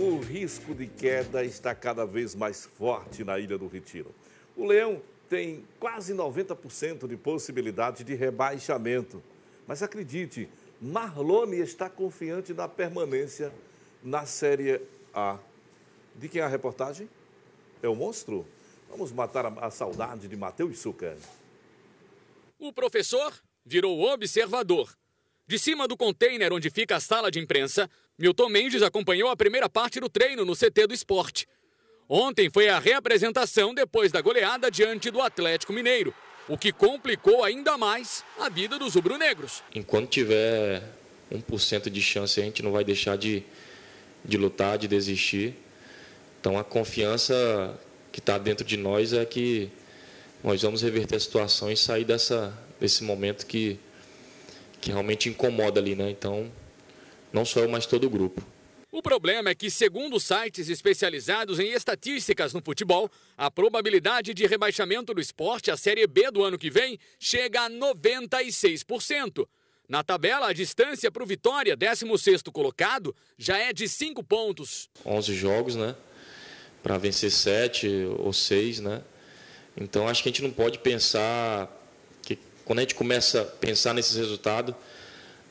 O risco de queda está cada vez mais forte na Ilha do Retiro. O leão tem quase 90% de possibilidade de rebaixamento. Mas acredite, Marlone está confiante na permanência na Série A. De quem é a reportagem? É o monstro? Vamos matar a saudade de Matheus Sucani. O professor virou observador. De cima do container onde fica a sala de imprensa, Milton Mendes acompanhou a primeira parte do treino no CT do esporte. Ontem foi a reapresentação depois da goleada diante do Atlético Mineiro, o que complicou ainda mais a vida dos rubro-negros. Enquanto tiver 1% de chance, a gente não vai deixar de, de lutar, de desistir. Então a confiança que está dentro de nós é que nós vamos reverter a situação e sair dessa, desse momento que, que realmente incomoda ali, né? Então não só eu, mas todo o grupo. O problema é que, segundo sites especializados em estatísticas no futebol, a probabilidade de rebaixamento do esporte à Série B do ano que vem chega a 96%. Na tabela, a distância para o Vitória, 16 colocado, já é de 5 pontos. 11 jogos, né? Para vencer 7 ou 6, né? Então, acho que a gente não pode pensar... que Quando a gente começa a pensar nesses resultados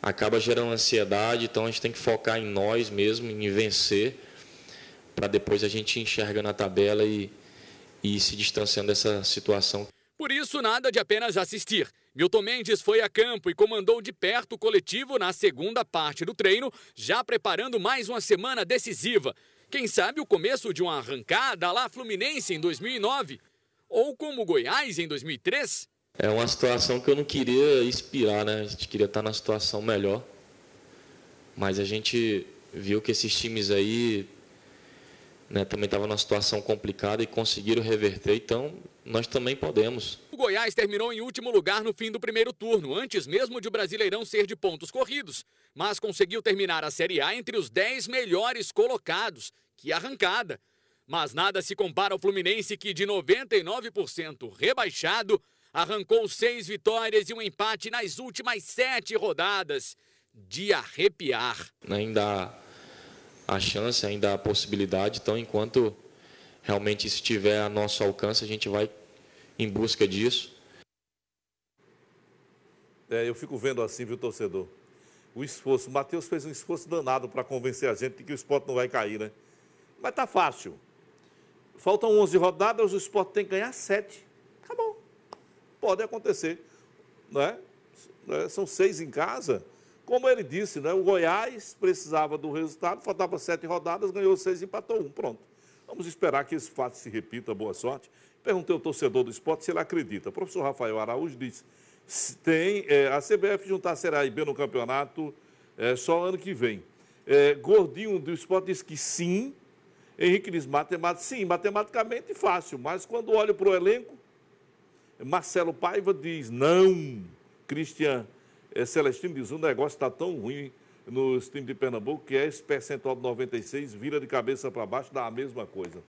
acaba gerando ansiedade, então a gente tem que focar em nós mesmo, em vencer, para depois a gente enxerga na tabela e, e se distanciando dessa situação. Por isso, nada de apenas assistir. Milton Mendes foi a campo e comandou de perto o coletivo na segunda parte do treino, já preparando mais uma semana decisiva. Quem sabe o começo de uma arrancada lá Fluminense em 2009 ou como Goiás em 2003? é uma situação que eu não queria expirar, né? A gente queria estar tá na situação melhor. Mas a gente viu que esses times aí né, também estavam numa situação complicada e conseguiram reverter, então nós também podemos. O Goiás terminou em último lugar no fim do primeiro turno, antes mesmo de o Brasileirão ser de pontos corridos, mas conseguiu terminar a Série A entre os 10 melhores colocados. Que arrancada! Mas nada se compara ao Fluminense que, de 99% rebaixado, arrancou seis vitórias e um empate nas últimas sete rodadas. De arrepiar. Ainda há a chance, ainda há a possibilidade, então enquanto realmente estiver a nosso alcance, a gente vai em busca disso. É, eu fico vendo assim, viu, torcedor? O esforço. O Matheus fez um esforço danado para convencer a gente de que o esporte não vai cair, né? Mas tá fácil. Faltam 11 rodadas, o esporte tem que ganhar 7 pode acontecer. Né? São seis em casa. Como ele disse, né? o Goiás precisava do resultado, faltava sete rodadas, ganhou seis, empatou um. Pronto. Vamos esperar que esse fato se repita. Boa sorte. Perguntei ao torcedor do esporte se ele acredita. O professor Rafael Araújo disse: tem é, a CBF juntar a Série B no campeonato é, só ano que vem. É, Gordinho do esporte disse que sim. Henrique diz matemática, sim, matematicamente fácil, mas quando olho para o elenco, Marcelo Paiva diz não. Cristian eh, Celestino diz o negócio está tão ruim nos times de Pernambuco que é esse percentual de 96 vira de cabeça para baixo, dá a mesma coisa.